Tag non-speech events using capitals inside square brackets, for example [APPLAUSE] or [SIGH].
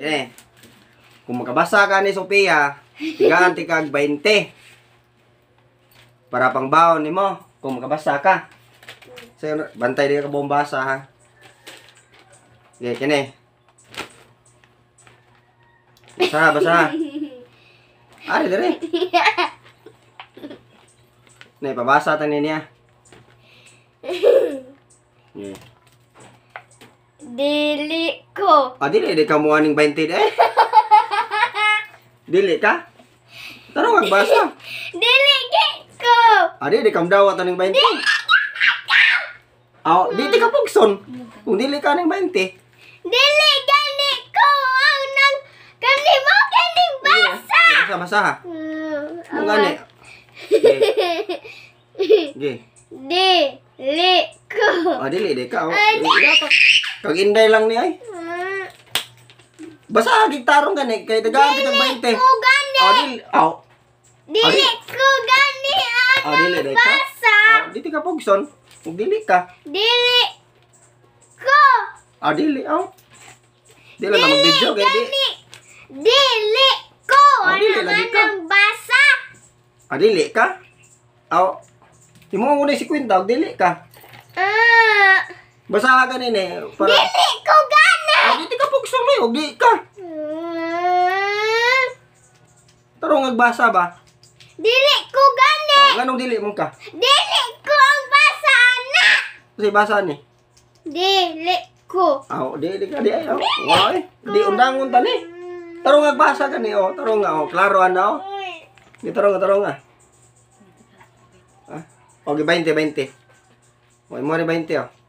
Eh, kung makabasa ka ni Sophia, tigaan ka kag 20. Para pang baon ni mo, kung makabasa ka. Sir, bantay di ka bombasa ha. Okay, kini. Basa, basa. Ari, dire. [LAUGHS] Nay, pabasa tani niya. Yeah. [LAUGHS] Dili ko. Ah, dili di ka mo aning 20 day. dili eh? [LAUGHS] ka? Tarong ang basa. dili ko. Ah, dili ka dawat aning 20. Dili Aw, oh, dili ka pugson. Kung dili ka aning 20. Dili gani ko ang nang kani mo kani basa. Iya, iya, basa basa ha. Mm, Kung gani. Gi. Dili Ah, di ka. Kag inday lang ni ay. Basa agig tarong gani kay daghan kita 20. inte. Ko gani. Oh, oh, dili. Oh. Dili ko gani. Oh, dili dai ka. Basa. Oh, dili ka pugson. Ug oh, dili ka. Dili ko. Oh, dili oh. Dili na mag-video kay dili. Dili ko. Oh, ano dili lagi ka. Basa. Oh, dili ka. Oh. Imo mo na si Queen dili ka. Ah. Basa ka ni Para... Dili ko gani. Oh, dili ka pugson, ug dili ka. magbasa ba? Dili ko gani. Oh, ganong dili mong ka? Dili ko ang basa na. Kasi basa ni. Dili ko. Oh, dili ka di ayo. Wow, di undangon ni. Tarong magbasa basa ka ni oh, tarong nga oh, klaro ana oh. Di tarong nga tarong nga. Ah. oke 20, 20. Oy, mo ni 20 oh.